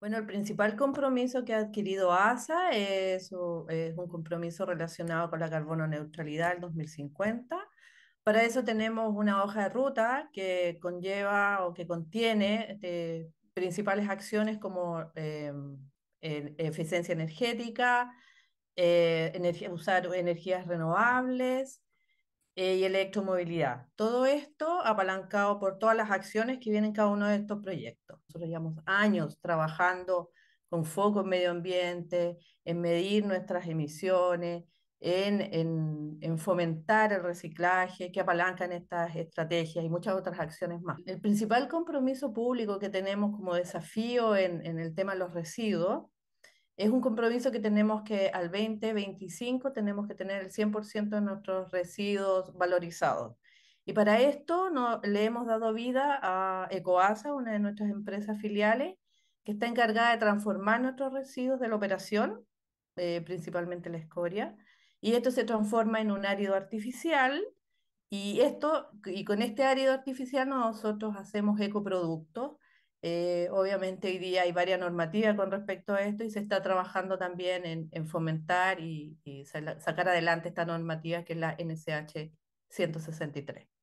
Bueno, el principal compromiso que ha adquirido ASA es, un compromiso relacionado con la carbono neutralidad del 2050. Para eso tenemos una hoja de ruta que conlleva o que contiene eh, principales acciones como eh, eficiencia energética, eh, usar energías renovables, eh, y electromovilidad. Todo esto apalancado por todas las acciones que vienen cada uno de estos proyectos. Nosotros llevamos años trabajando con foco en medio ambiente, en medir nuestras emisiones, en, fomentar el reciclaje, que apalancan estas estrategias y muchas otras acciones más. El principal compromiso público que tenemos como desafío en, en el tema de los residuos es un compromiso que tenemos que al 2025 tenemos que tener el 100% de nuestros residuos valorizados. Y para esto no, le hemos dado vida a Ecoasa, una de nuestras empresas filiales, que está encargada de transformar nuestros residuos de la operación, eh, principalmente la escoria, y esto se transforma en un árido artificial. Y, esto, y con este árido artificial nosotros hacemos ecoproductos eh, obviamente hoy día hay varias normativas con respecto a esto y se está trabajando también en, fomentar y, y, sacar adelante esta normativa que es la NSH 163.